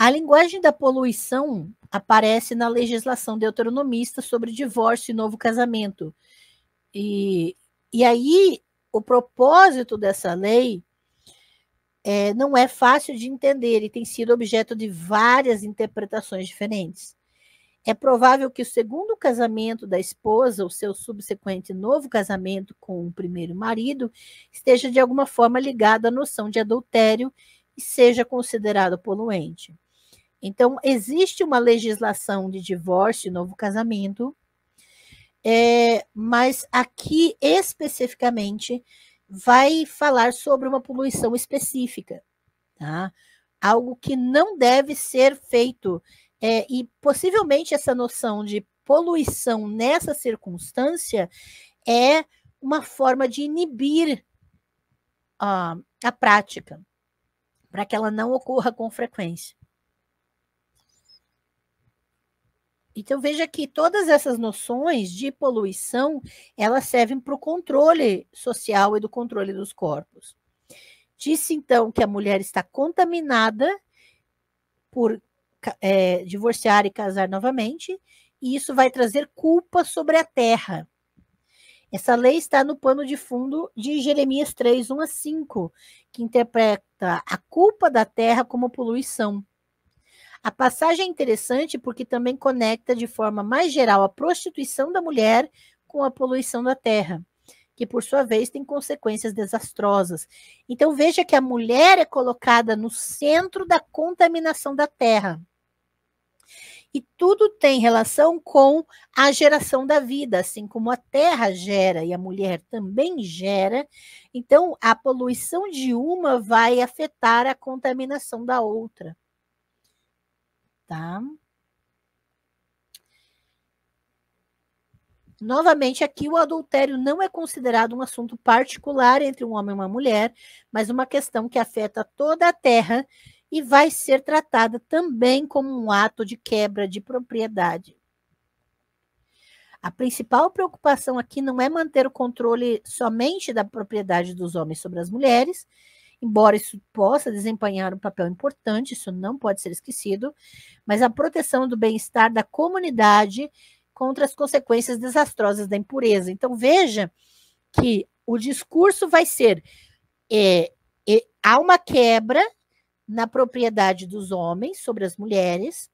A linguagem da poluição aparece na legislação deuteronomista sobre divórcio e novo casamento. E, e aí, o propósito dessa lei é, não é fácil de entender e tem sido objeto de várias interpretações diferentes. É provável que o segundo casamento da esposa, o seu subsequente novo casamento com o primeiro marido, esteja de alguma forma ligado à noção de adultério e seja considerado poluente. Então, existe uma legislação de divórcio e novo casamento, é, mas aqui especificamente vai falar sobre uma poluição específica, tá? Algo que não deve ser feito. É, e possivelmente essa noção de poluição nessa circunstância é uma forma de inibir a a prática, para que ela não ocorra com frequência. Então veja que todas essas noções de poluição, elas servem para o controle social e do controle dos corpos. Disse então que a mulher está contaminada por é, divorciar e casar novamente, e isso vai trazer culpa sobre a terra. Essa lei está no pano de fundo de Jeremias 3, 1 a 5, que interpreta a culpa da terra como poluição. A passagem é interessante porque também conecta de forma mais geral a prostituição da mulher com a poluição da terra, que por sua vez tem consequências desastrosas. Então veja que a mulher é colocada no centro da contaminação da terra. E tudo tem relação com a geração da vida, assim como a terra gera e a mulher também gera. Então, a poluição de uma vai afetar a contaminação da outra tá? Novamente, aqui o adultério não é considerado um assunto particular entre um homem e uma mulher, mas uma questão que afeta toda a terra e vai ser tratada também como um ato de quebra de propriedade. A principal preocupação aqui não é manter o controle somente da propriedade dos homens sobre as mulheres, Embora isso possa desempenhar um papel importante, isso não pode ser esquecido, mas a proteção do bem-estar da comunidade contra as consequências desastrosas da impureza. Então veja que o discurso vai ser é, é, há uma quebra na propriedade dos homens sobre as mulheres,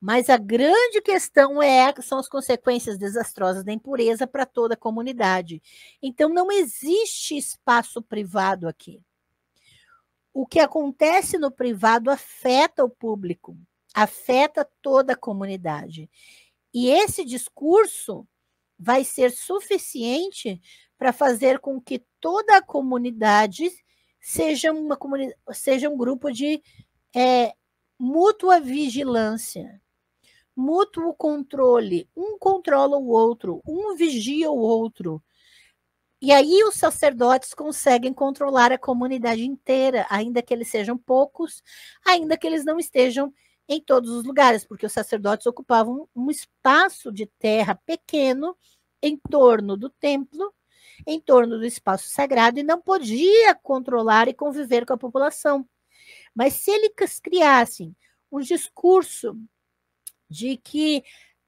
mas a grande questão é são as consequências desastrosas da impureza para toda a comunidade. Então não existe espaço privado aqui. O que acontece no privado afeta o público, afeta toda a comunidade. E esse discurso vai ser suficiente para fazer com que toda a comunidade seja, uma seja um grupo de é, mútua vigilância mútuo controle. Um controla o outro, um vigia o outro. E aí os sacerdotes conseguem controlar a comunidade inteira, ainda que eles sejam poucos, ainda que eles não estejam em todos os lugares, porque os sacerdotes ocupavam um espaço de terra pequeno em torno do templo, em torno do espaço sagrado, e não podia controlar e conviver com a população. Mas se eles criassem um discurso de que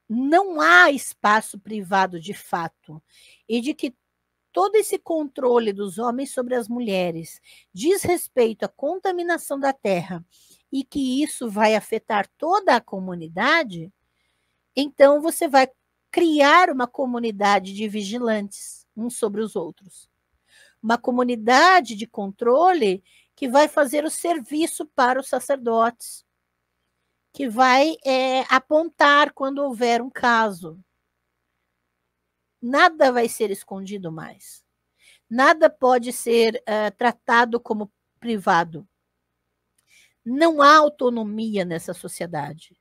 não há espaço privado de fato e de que todo esse controle dos homens sobre as mulheres diz respeito à contaminação da terra e que isso vai afetar toda a comunidade, então você vai criar uma comunidade de vigilantes uns sobre os outros. Uma comunidade de controle que vai fazer o serviço para os sacerdotes, que vai é, apontar quando houver um caso. Nada vai ser escondido mais. Nada pode ser uh, tratado como privado. Não há autonomia nessa sociedade.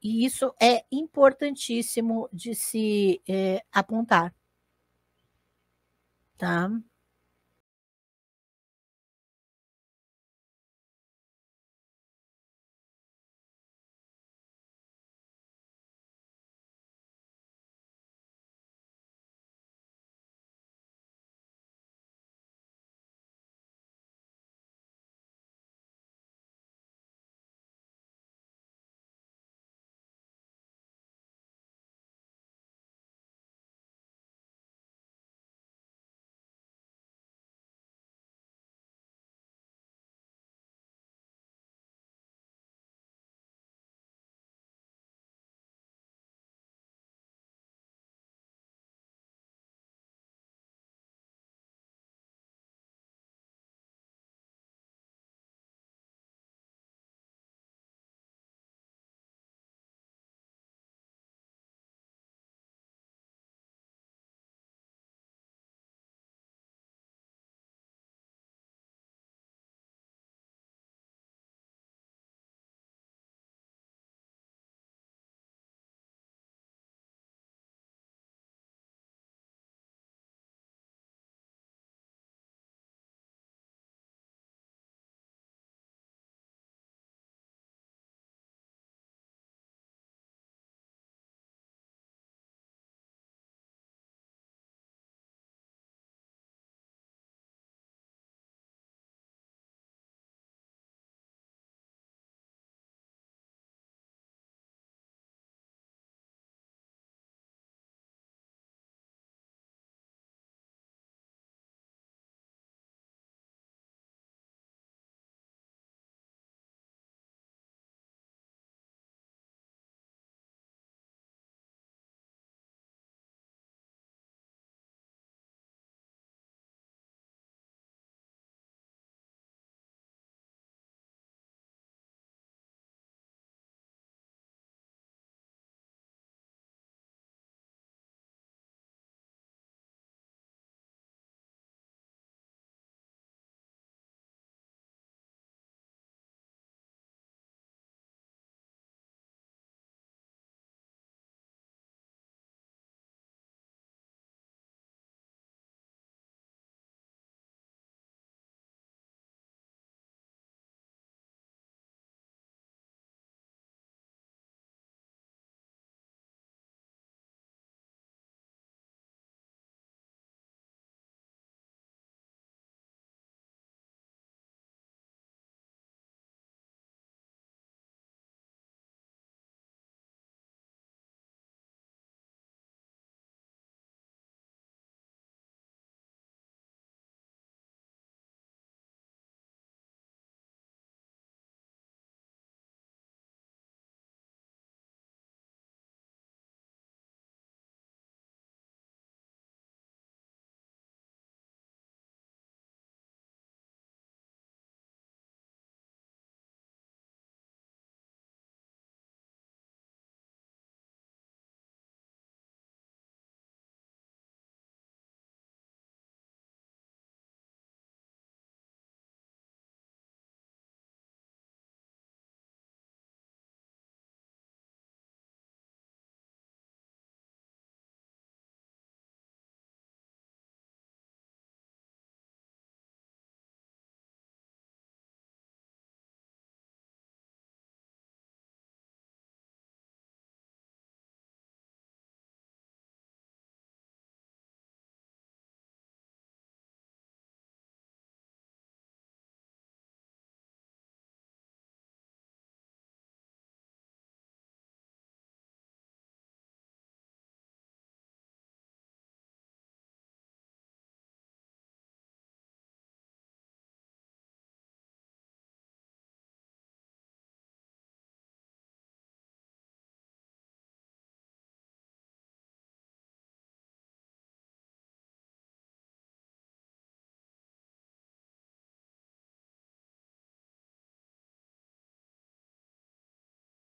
E isso é importantíssimo de se é, apontar. Tá?